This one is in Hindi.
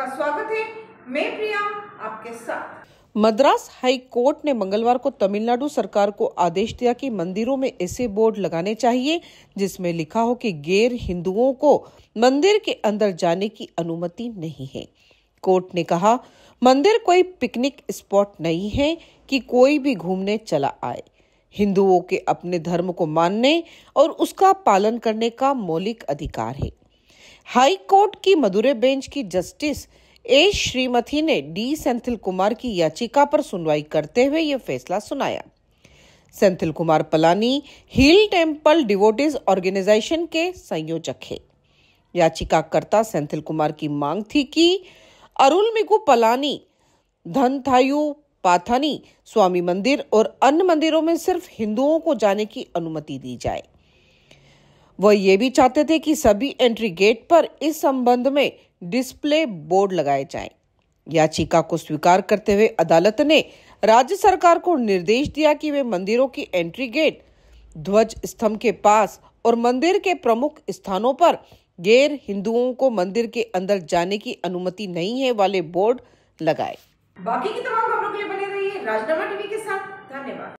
आपका स्वागत है मैं प्रिया आपके साथ मद्रास हाई कोर्ट ने मंगलवार को तमिलनाडु सरकार को आदेश दिया कि मंदिरों में ऐसे बोर्ड लगाने चाहिए जिसमें लिखा हो कि गैर हिंदुओं को मंदिर के अंदर जाने की अनुमति नहीं है कोर्ट ने कहा मंदिर कोई पिकनिक स्पॉट नहीं है कि कोई भी घूमने चला आए हिंदुओं के अपने धर्म को मानने और उसका पालन करने का मौलिक अधिकार है हाई कोर्ट की मदुरे बेंच की जस्टिस ए श्रीमथी ने डी सेंथिल कुमार की याचिका पर सुनवाई करते हुए यह फैसला सुनाया Senthil Kumar Palani hill temple devotees organisation के संयोजक है याचिकाकर्ता सेंथिल कुमार की मांग थी कि अरुल मिगु पलानी धनथायु पाथानी स्वामी मंदिर और अन्य मंदिरों में सिर्फ हिंदुओं को जाने की अनुमति दी जाए वह ये भी चाहते थे कि सभी एंट्री गेट पर इस संबंध में डिस्प्ले बोर्ड लगाए जाएं। याचिका को स्वीकार करते हुए अदालत ने राज्य सरकार को निर्देश दिया कि वे मंदिरों की एंट्री गेट ध्वज स्तंभ के पास और मंदिर के प्रमुख स्थानों पर गैर हिंदुओं को मंदिर के अंदर जाने की अनुमति नहीं है वाले बोर्ड लगाए बाकी की तमाम खबरों के लिए बने रहिए राजनामा टीवी के साथ धन्यवाद